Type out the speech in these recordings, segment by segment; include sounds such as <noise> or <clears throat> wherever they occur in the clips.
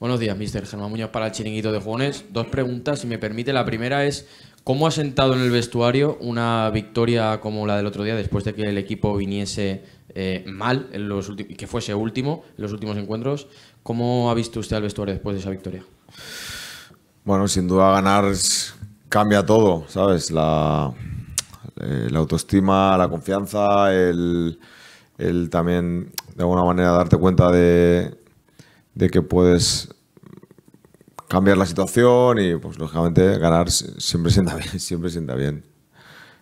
Buenos días, Mr. Germán Muñoz para el chiringuito de jugones. Dos preguntas, si me permite. La primera es, ¿cómo ha sentado en el vestuario una victoria como la del otro día después de que el equipo viniese eh, mal en los que fuese último en los últimos encuentros? ¿Cómo ha visto usted al vestuario después de esa victoria? Bueno, sin duda ganar cambia todo, ¿sabes? La, eh, autoestima, la confianza, el, también de alguna manera darte cuenta de, de que puedes cambiar la situación y, pues, lógicamente, ganar siempre sienta bien. <laughs> Siempre sienta bien.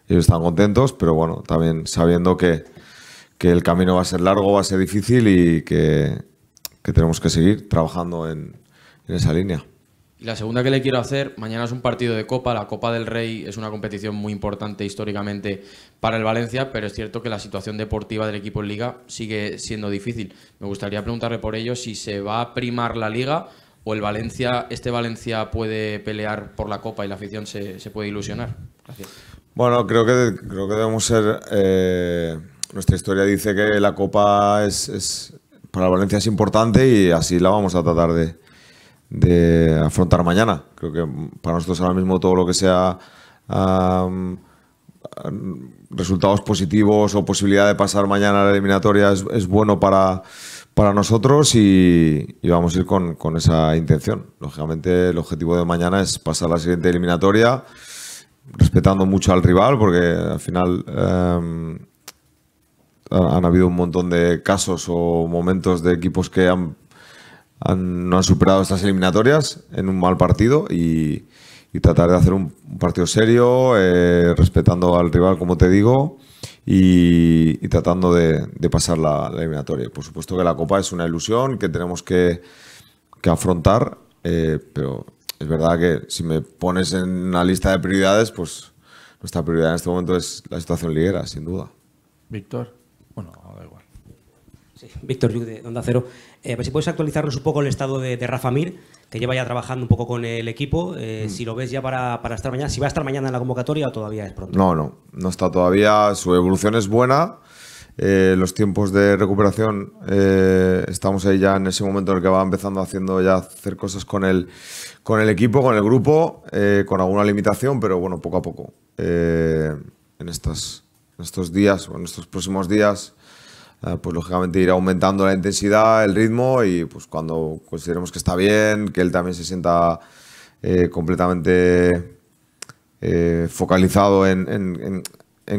Ellos están contentos, pero bueno, también sabiendo que, que el camino va a ser largo, va a ser difícil y que, que tenemos que seguir trabajando en esa línea. Y la segunda que le quiero hacer, mañana es un partido de Copa, la Copa del Rey es una competición muy importante históricamente para el Valencia, pero es cierto que la situación deportiva del equipo en liga sigue siendo difícil. Me gustaría preguntarle por ello si se va a primar la liga o el Valencia, este Valencia puede pelear por la Copa y la afición se, puede ilusionar. Gracias. Bueno, creo que, creo que debemos ser... Eh, nuestra historia dice que la Copa es, es, para Valencia es importante y así la vamos a tratar de de afrontar mañana. Creo que para nosotros ahora mismo todo lo que sea resultados positivos o posibilidad de pasar mañana a la eliminatoria es, bueno para, para nosotros y, vamos a ir con, esa intención. Lógicamente el objetivo de mañana es pasar la siguiente eliminatoria respetando mucho al rival porque al final... Em, han habido un montón de casos o momentos de equipos que han han, no han superado estas eliminatorias en un mal partido y, tratar de hacer un, partido serio, eh, respetando al rival, como te digo, y, tratando de, pasar la, eliminatoria. Por supuesto que la Copa es una ilusión que tenemos que, afrontar, eh, pero es verdad que si me pones en una lista de prioridades, pues nuestra prioridad en este momento es la situación liguera, sin duda. Víctor, bueno, da igual. Sí, Víctor de Onda Cero. Eh, pues si puedes actualizarnos un poco el estado de, de, Rafa Mir, que lleva ya trabajando un poco con el equipo. Eh, mm. Si lo ves ya para, para, estar mañana, si va a estar mañana en la convocatoria o todavía es pronto. No, no, no está todavía. Su evolución es buena. Eh, los tiempos de recuperación, estamos ahí ya en ese momento en el que va empezando haciendo ya hacer cosas con el, con el equipo, con el grupo, con alguna limitación, pero bueno, poco a poco. en, en estos días o en estos próximos días Ah, pues lógicamente ir aumentando la intensidad, el ritmo y pues cuando consideremos que está bien, que él también se sienta eh, completamente eh, focalizado en,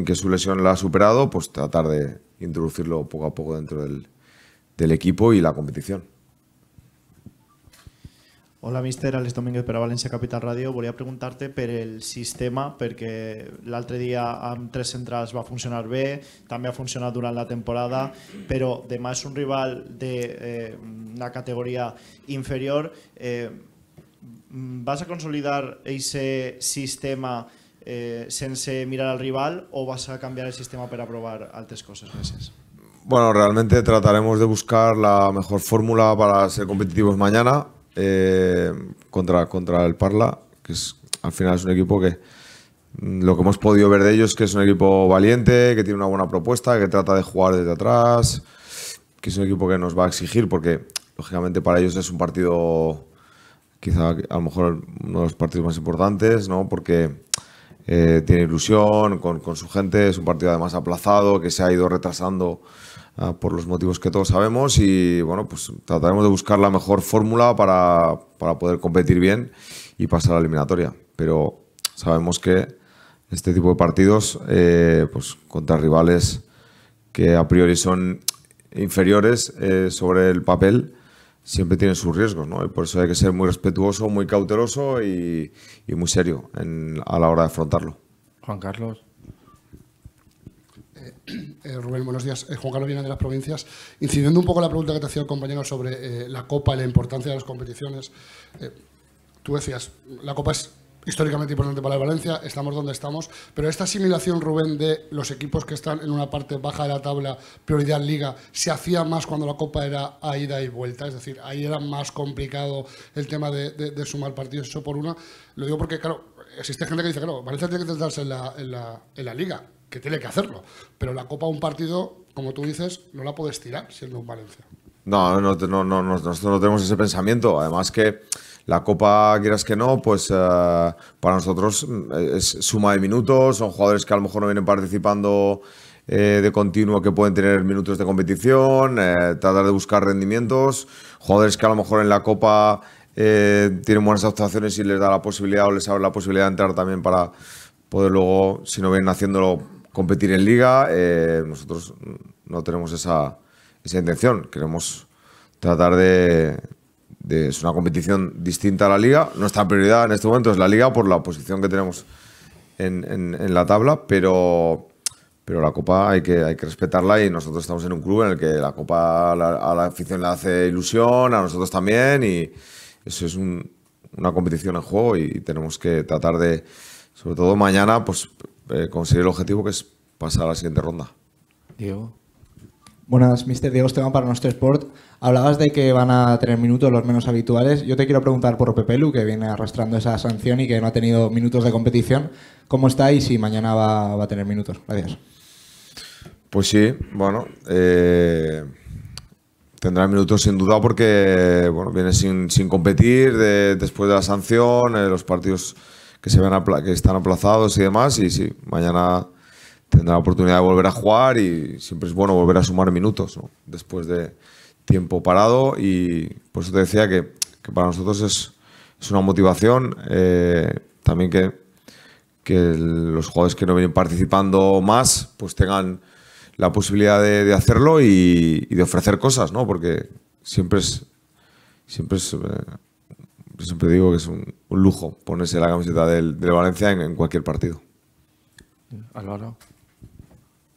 que su lesión la ha superado, pues tratar de introducirlo poco a poco dentro del equipo y la competición. Hola, mister. Alex Domínguez para Valencia Capital Radio. voy a preguntarte per el sistema, porque otro día día tres entradas va a funcionar B, también ha funcionado durante la temporada, pero además un rival de eh, una categoría inferior. Eh, vas a consolidar ese sistema sin eh, sense mirar al rival o vas a cambiar el sistema para probar altas cosas? Bueno, realmente trataremos de buscar la mejor fórmula para ser competitivos mañana. Eh, contra, contra el Parla, que es, al final es un equipo que mm, lo que hemos podido ver de ellos es que es un equipo valiente, que tiene una buena propuesta, que trata de jugar desde atrás, que es un equipo que nos va a exigir, porque lógicamente para ellos es un partido quizá a lo mejor uno de los partidos más importantes, ¿no? Porque eh, tiene ilusión con, con, su gente, es un partido además aplazado, que se ha ido retrasando Ah, por los motivos que todos sabemos y bueno, pues trataremos de buscar la mejor fórmula para, poder competir bien y pasar a la eliminatoria. Pero sabemos que este tipo de partidos eh, pues contra rivales que a priori son inferiores eh, sobre el papel siempre tienen sus riesgos, ¿no? Y por eso hay que ser muy respetuoso, muy cauteloso y, muy serio a la hora de afrontarlo. Juan Carlos. Eh, eh, Rubén, buenos días. Eh, Juan Carlos viene de las provincias. Incidiendo un poco en la pregunta que te hacía el compañero sobre la Copa y la importancia de las competiciones, tú decías, la Copa es históricamente importante para el Valencia, estamos donde estamos, pero esta asimilación, Rubén, de los equipos que están en una parte baja de la tabla, prioridad liga, se hacía más cuando la Copa era a ida y vuelta, es decir, ahí era más complicado el tema de, sumar partidos eso por una. Lo digo porque, claro, existe gente que dice, claro, Valencia tiene que centrarse en la liga, que tiene que hacerlo. Pero la Copa, un partido, como tú dices, no la puedes tirar siendo un Valencia. No, no, no, no, nosotros no tenemos ese pensamiento. Además que la Copa, quieras que no, pues eh, para nosotros mm, es suma de minutos, son jugadores que a lo mejor no vienen participando eh, de continuo, que pueden tener minutos de competición, eh, tratar de buscar rendimientos, jugadores que a lo mejor en la Copa tienen buenas actuaciones y les da la posibilidad o les abre la posibilidad de entrar también para poder luego, si no vienen haciéndolo, competir en liga. Eh, nosotros no tenemos esa, intención. Queremos tratar de, Es una competición distinta a la liga. Nuestra prioridad en este momento es la liga por la posición que tenemos en, la tabla, pero, pero la copa hay que, hay que respetarla y nosotros estamos en un club en el que la copa a la afición le hace ilusión, a nosotros también, y eso es una competición en juego y tenemos que tratar de, sobre todo mañana, pues eh, conseguir el objetivo que es pasar a la siguiente ronda. Diego. Buenas, Mr. Diego Esteban para nuestro Sport. Hablabas de que van a tener minutos los menos habituales. Yo te quiero preguntar por Pepe Lu, que viene arrastrando esa sanción y que no ha tenido minutos de competición. ¿Cómo está y si mañana va, a tener minutos? Gracias. Pues sí, bueno, eh, tendrá minutos sin duda porque bueno, viene sin, competir después de la sanción, eh, los partidos que que están aplazados y demás. Y sí, mañana tendrá la oportunidad de volver a jugar y siempre es bueno volver a sumar minutos después de tiempo parado. Y por eso te decía que, para nosotros es, una motivación. Eh, también que, que los jugadores que no vienen participando más, pues tengan la posibilidad de, hacerlo y, de ofrecer cosas, Porque siempre es, siempre es eh, siempre digo que es un, lujo ponerse la camiseta del, Valencia en, cualquier partido. Álvaro.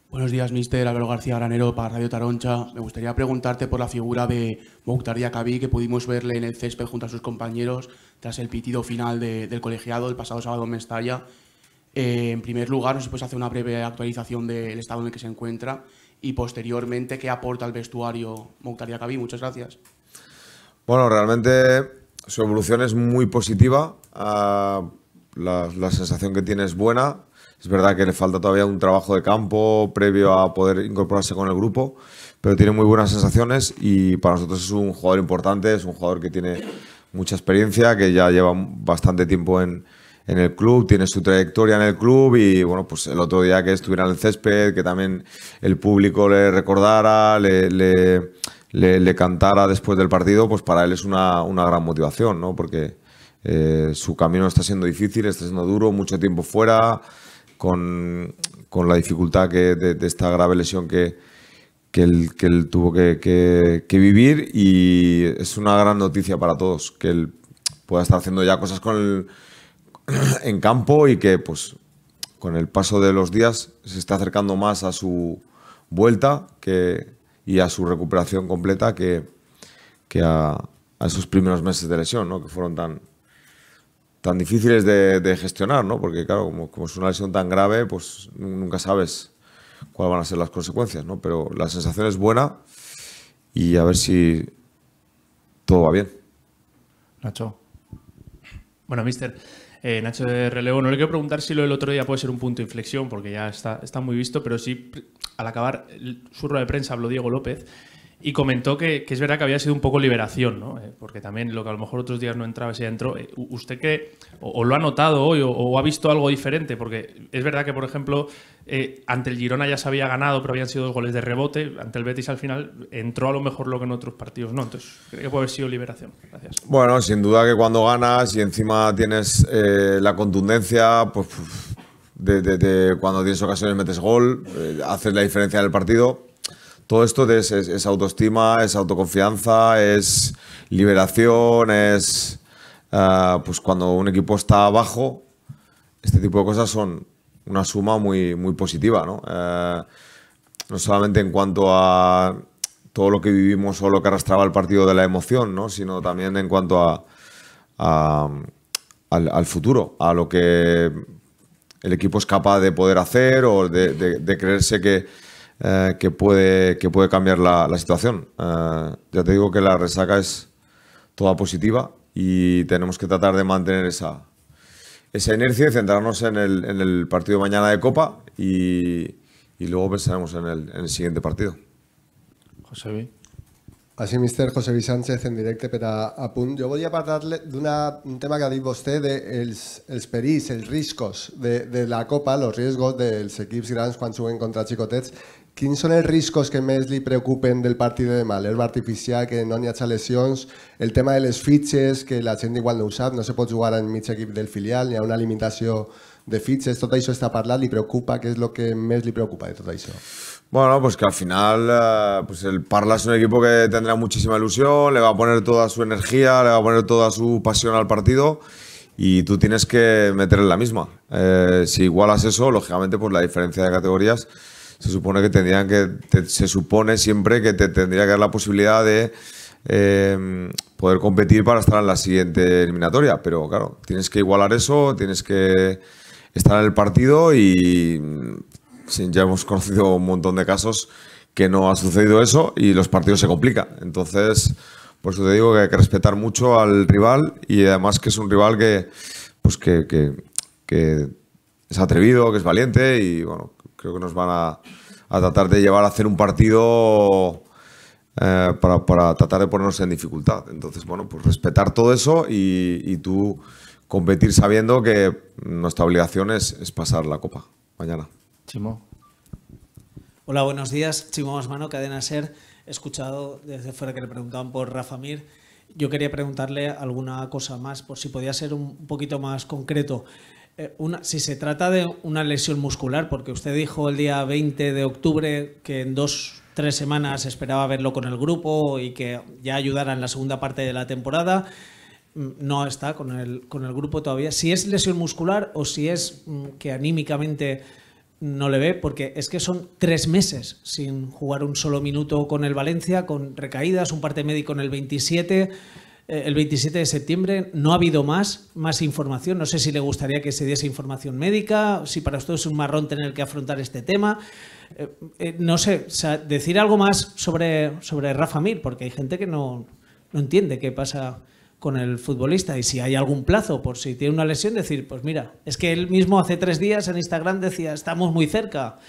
Buenos días, mister Álvaro García Granero para Radio Taroncha. Me gustaría preguntarte por la figura de Mouktar Cabí, que pudimos verle en el césped junto a sus compañeros tras el pitido final del colegiado el pasado sábado en Mestalla. Eh, en primer lugar, nos puede hacer una breve actualización del estado en el que se encuentra y posteriormente qué aporta al vestuario Mouktar Cabí? Muchas gracias. Bueno, realmente su evolución es muy positiva. Ah, la, sensación que tiene es buena. Es verdad que le falta todavía un trabajo de campo previo a poder incorporarse con el grupo, pero tiene muy buenas sensaciones y para nosotros es un jugador importante, es un jugador que tiene mucha experiencia, que ya lleva bastante tiempo en, el club, tiene su trayectoria en el club y bueno, pues el otro día que estuviera en el césped, que también el público le recordara, le le, cantara después del partido, pues para él es una, una gran motivación, ¿no? Porque eh, su camino está siendo difícil, está siendo duro, mucho tiempo fuera, con, la dificultad que, de, esta grave lesión que, que, él, que él, tuvo que, vivir y es una gran noticia para todos que él pueda estar haciendo ya cosas con el, <clears throat> en campo y que pues con el paso de los días se está acercando más a su vuelta que y a su recuperación completa que, que a, esos primeros meses de lesión, ¿no? que fueron tan, tan difíciles de, gestionar, ¿no? porque claro, como, es una lesión tan grave, pues nunca sabes cuáles van a ser las consecuencias, pero la sensación es buena y a ver si todo va bien. Nacho. Bueno, mister, eh, Nacho de relevo, no le quiero preguntar si lo del otro día puede ser un punto de inflexión, porque ya está, está muy visto, pero sí al acabar el rueda de prensa habló Diego López y comentó que, es verdad que había sido un poco liberación, ¿no? Eh, porque también lo que a lo mejor otros días no entraba, ya entró. Eh, ¿Usted qué? o, lo ha notado hoy o, ha visto algo diferente? Porque es verdad que, por ejemplo, eh, ante el Girona ya se había ganado, pero habían sido dos goles de rebote. Ante el Betis al final entró a lo mejor lo que en otros partidos no. Entonces, creo que puede haber sido liberación. Gracias. Bueno, sin duda que cuando ganas y encima tienes la contundencia, pues de, cuando tienes ocasiones metes gol, eh, haces la diferencia en el partido. Todo esto es, autoestima, es autoconfianza, es liberación, es ah, pues cuando un equipo está abajo, este tipo de cosas son una suma muy, muy positiva, ¿no? Eh, no solamente en cuanto a todo lo que vivimos o lo que arrastraba el partido de la emoción, ¿no? sino también en cuanto a, al, futuro, a lo que el equipo es capaz de poder hacer o de, creerse que, eh, que, puede, que puede cambiar la, situación. Eh, ya te digo que la resaca es toda positiva y tenemos que tratar de mantener esa, esa inercia y centrarnos en el, partido mañana de Copa y, luego pensaremos en el, en el siguiente partido. Així, mister José Luis Sánchez, en directe per a, a punt. Jo volia parlar-li d'un tema que ha dit vostè, de els, els perills, els riscos de, de la Copa, els riscos dels equips grans quan juguen contra xicotets. Quins són els riscos que més li preocupen del partit de demà? L'herba artificial, que no n'hi hagi lesions, el tema de les fitxes, que la gent igual no ho sap, no se pot jugar en mig equip del filial, hi ha una limitació de Fitz, esto tot esta parla? parlat, preocupa? qué es lo que mes le preocupa de tot Bueno, pues que al final eh, pues el Parla es un equipo que tendrá muchísima ilusión, le va a poner toda su energía, le va a poner toda su pasión al partido y tú tienes que meter en la misma. Eh, si igualas eso, lógicamente pues la diferencia de categorías se supone que tendrían que se supone siempre que te tendría que dar la posibilidad de eh, poder competir para estar en la siguiente eliminatoria, pero claro, tienes que igualar eso, tienes que estar en el partido y ya hemos conocido un montón de casos que no ha sucedido eso y los partidos se complican. Entonces, por eso te digo que hay que respetar mucho al rival y además que es un rival que, pues que, es atrevido, que es valiente y bueno, creo que nos van a, tratar de llevar a hacer un partido eh, para, tratar de ponernos en dificultad. Entonces, bueno, pues respetar todo eso y, y tú competir sabiendo que nuestra obligación es, pasar la copa mañana. Chimo. Hola, buenos días. Chimo Osmano, Cadena Ser. He escuchado desde fuera que le preguntaban por Rafa Mir. Yo quería preguntarle alguna cosa más, por si podía ser un poquito más concreto. Eh, si se trata de una lesión muscular, porque usted dijo el día 20 de octubre que en dos, tres semanas esperaba verlo con el grupo y que ya ayudara en la segunda parte de la temporada no está con el, con el grupo todavía. Si es lesión muscular o si es mm, que anímicamente no le ve, porque es que son tres meses sin jugar un solo minuto con el Valencia, con recaídas, un parte médico en el 27 eh, el 27 de septiembre. No ha habido más, más información. No sé si le gustaría que se diese información médica, si para usted es un marrón tener que afrontar este tema. Eh, eh, no sé, decir algo más sobre, sobre Rafa Mir, porque hay gente que no, no entiende qué pasa con el futbolista y si hay algún plazo por si tiene una lesión, decir, pues mira, es que él mismo hace tres días en Instagram decía, estamos muy cerca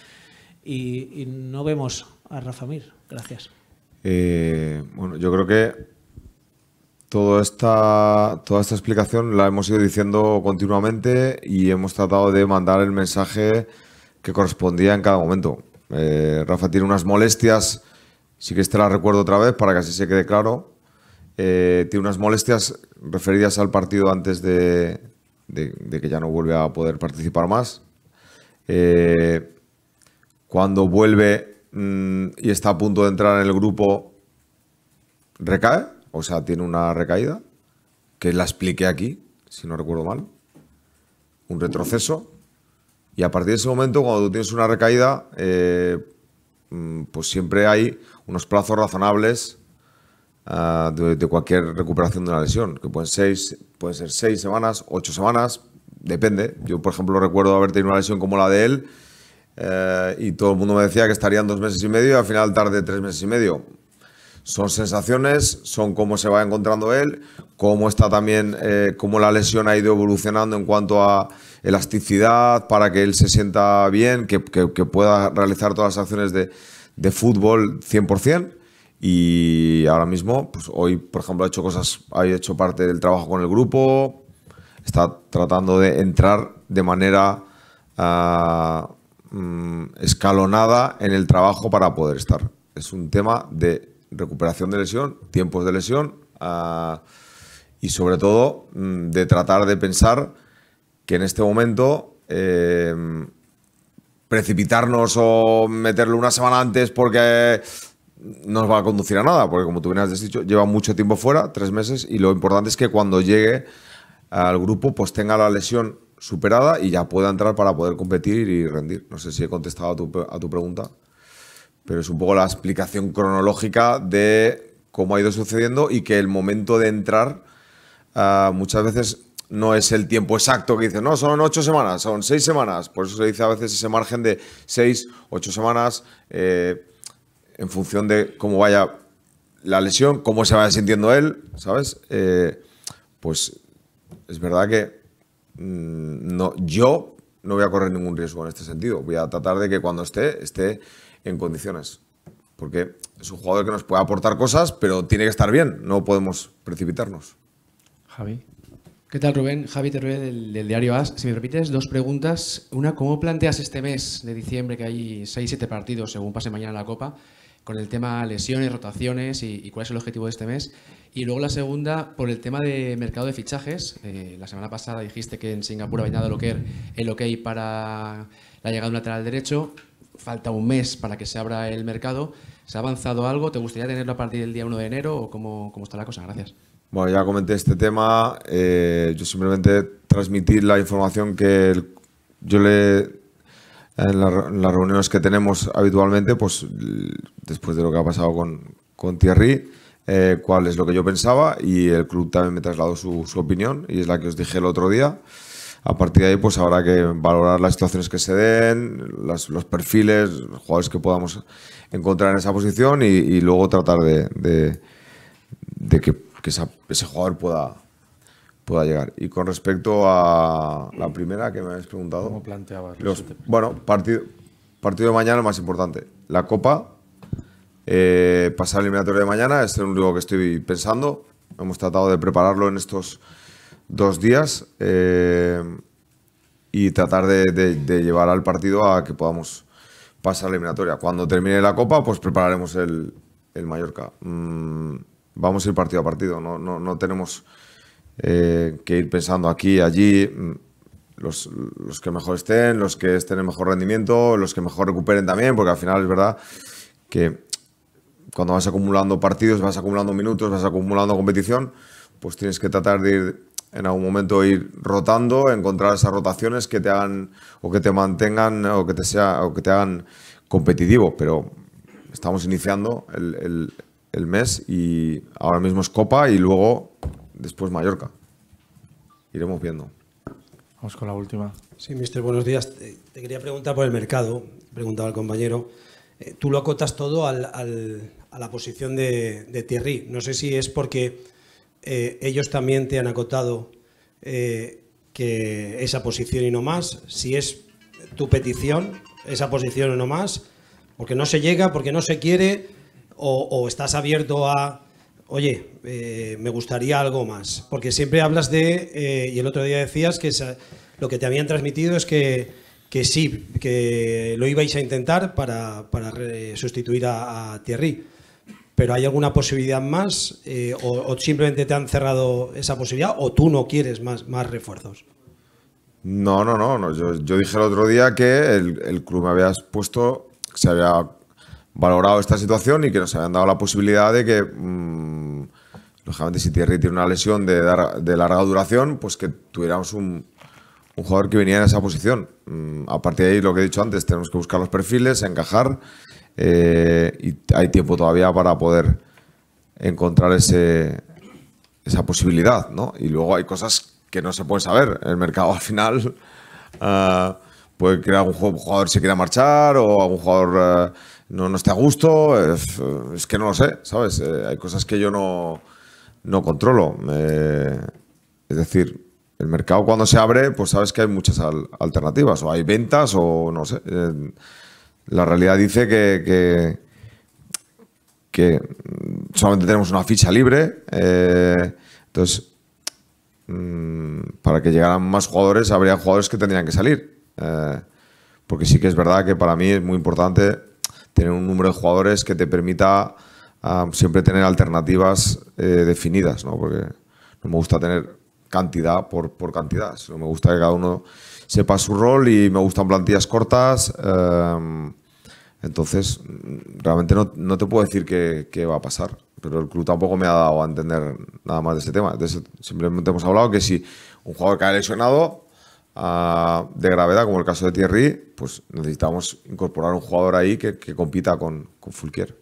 y, no vemos a Rafa Mir. Gracias. Eh, bueno, yo creo que toda esta, toda esta explicación la hemos ido diciendo continuamente y hemos tratado de mandar el mensaje que correspondía en cada momento. Eh, Rafa tiene unas molestias, sí que este la recuerdo otra vez para que así se quede claro eh, tiene unas molestias referidas al partido antes de, que ya no vuelva a poder participar más. Eh, cuando vuelve mm, y está a punto de entrar en el grupo, recae, o sea, tiene una recaída, que la expliqué aquí, si no recuerdo mal, un retroceso. Y a partir de ese momento, cuando tú tienes una recaída, eh, mm, pues siempre hay unos plazos razonables Ah, de, cualquier recuperación de una lesión, que pueden, ser seis semanas, ocho semanas, depende. Yo, por ejemplo, recuerdo haber tenido una lesión como la de él eh, y todo el mundo me decía que estarían dos meses y medio y al final tarde tres meses y medio. Son sensaciones, son cómo se va encontrando él, cómo está también, eh, cómo la lesión ha ido evolucionando en cuanto a elasticidad, para que él se sienta bien, que, pueda realizar todas las acciones de, de fútbol 100%. Y ahora mismo, pues hoy, por ejemplo, ha hecho cosas, ha hecho parte del trabajo con el grupo, está tratando de entrar de manera ah, mm, escalonada en el trabajo para poder estar. Es un tema de recuperación de lesión, tiempos de lesión ah, y sobre todo mm, de tratar de pensar que en este momento eh, precipitarnos o meterlo una semana antes porque no nos va a conducir a nada, porque como tú bien has dicho, lleva mucho tiempo fuera, tres meses, y lo importante es que cuando llegue al grupo, pues tenga la lesión superada y ya pueda entrar para poder competir y rendir. No sé si he contestado a tu, pregunta, pero es un poco la explicación cronológica de cómo ha ido sucediendo y que el momento de entrar ah, muchas veces no es el tiempo exacto que dice... no, son ocho semanas, son seis semanas. Por eso se dice a veces ese margen de seis, ocho semanas. Eh, en función de cómo vaya la lesión, cómo se vaya sintiendo él, ¿sabes? Eh, pues es verdad que mm, no, yo no voy a correr ningún riesgo en este sentido. Voy a tratar de que cuando esté, esté en condiciones. Porque es un jugador que nos puede aportar cosas, pero tiene que estar bien. No podemos precipitarnos. Javi. ¿Qué tal, Rubén? Javi Teruel del, diario AS. Si me repites, dos preguntas. Una, ¿cómo planteas este mes de diciembre que hay 6-7 partidos según pase mañana la Copa? con el tema lesiones, rotaciones y, cuál es el objetivo de este mes. Y luego la segunda, por el tema de mercado de fichajes. Eh, la semana pasada dijiste que en Singapur había dado er, el ok para la llegada de un lateral derecho. Falta un mes para que se abra el mercado. ¿Se ha avanzado algo? ¿Te gustaría tenerlo a partir del día 1 de enero o cómo, está la cosa? Gracias. Bueno, ya comenté este tema. Eh, yo simplemente transmitir la información que yo le en las reuniones que tenemos habitualmente, pues después de lo que ha pasado con, con Thierry, eh, cuál es lo que yo pensaba y el club también me trasladó su, su, opinión y es la que os dije el otro día. A partir de ahí, pues habrá que valorar las situaciones que se den, los perfiles, los jugadores que podamos encontrar en esa posición y, luego tratar de, de, que, que ese jugador pueda, pueda llegar. Y con respecto a la primera que me habéis preguntado. ¿Cómo bueno, partido, partido de mañana lo más importante. La Copa, eh, pasar la eliminatoria de mañana, es el único que estoy pensando. Hemos tratado de prepararlo en estos dos días eh, y tratar de, llevar al partido a que podamos pasar la eliminatoria. Cuando termine la Copa, pues prepararemos el, el Mallorca. Mm, vamos a ir partido a partido, no, no, no tenemos... Eh, que ir pensando aquí, allí, mm, los, que mejor estén, los que estén en mejor rendimiento, los que mejor recuperen también, porque al final es verdad que cuando vas acumulando partidos, vas acumulando minutos, vas acumulando competición, pues tienes que tratar de ir en algún momento ir rotando, encontrar esas rotaciones que te hagan o que te mantengan o que te sea o que te hagan competitivo, pero estamos iniciando el mes y ahora mismo es copa y luego después Mallorca. Iremos viendo. Vamos con la última. Sí, mister, buenos días. Te, quería preguntar por el mercado. Preguntaba al compañero. Eh, tú lo acotas todo a la posición de, Thierry. No sé si es porque eh, ellos también te han acotado eh, que esa posición y no más. Si es tu petición, esa posición y no más. Porque no se llega, porque no se quiere, o estás abierto a oye, eh, me gustaría algo más. Porque siempre hablas de, eh, y el otro día decías que lo que te habían transmitido es que, sí, que lo ibais a intentar para, sustituir a, Thierry. Pero ¿hay alguna posibilidad más? Eh, o, simplemente te han cerrado esa posibilidad? ¿O tú no quieres más, más refuerzos? No, no, no. Yo, dije el otro día que el, club me había puesto, se había valorado esta situación y que nos habían dado la posibilidad de que, mm, lógicamente, si Thierry tiene una lesión de, larga duración, pues que tuviéramos un, jugador que venía en esa posición. Mm, a partir de ahí, lo que he dicho antes, tenemos que buscar los perfiles, encajar eh, y hay tiempo todavía para poder encontrar ese, esa posibilidad, ¿no? Y luego hay cosas que no se pueden saber. El mercado al final ah, puede crear algún jugador se quiera marchar o algún jugador ah, no, está a gusto, es, que no lo sé, ¿sabes? Eh, hay cosas que yo no, no controlo. Eh, es decir, el mercado cuando se abre, pues sabes que hay muchas alternativas, o hay ventas, o no sé. Eh, la realidad dice que, que, solamente tenemos una ficha libre, entonces, mm, para que llegaran más jugadores, habría jugadores que tendrían que salir. porque sí que es verdad que para mí es muy importante tener un número de jugadores que te permita ah, siempre tener alternativas eh, definidas, ¿no? Porque no me gusta tener cantidad por, cantidad, sino me gusta que cada uno sepa su rol y me gustan plantillas cortas. Em, entonces, realmente no, te puedo decir qué, va a pasar, pero el club tampoco me ha dado a entender nada más de ese tema. simplemente hemos hablado que si un jugador cae lesionado, Ah, de gravedad, como el caso de Thierry, pues necesitamos incorporar un jugador ahí que, compita con, con Fulquier.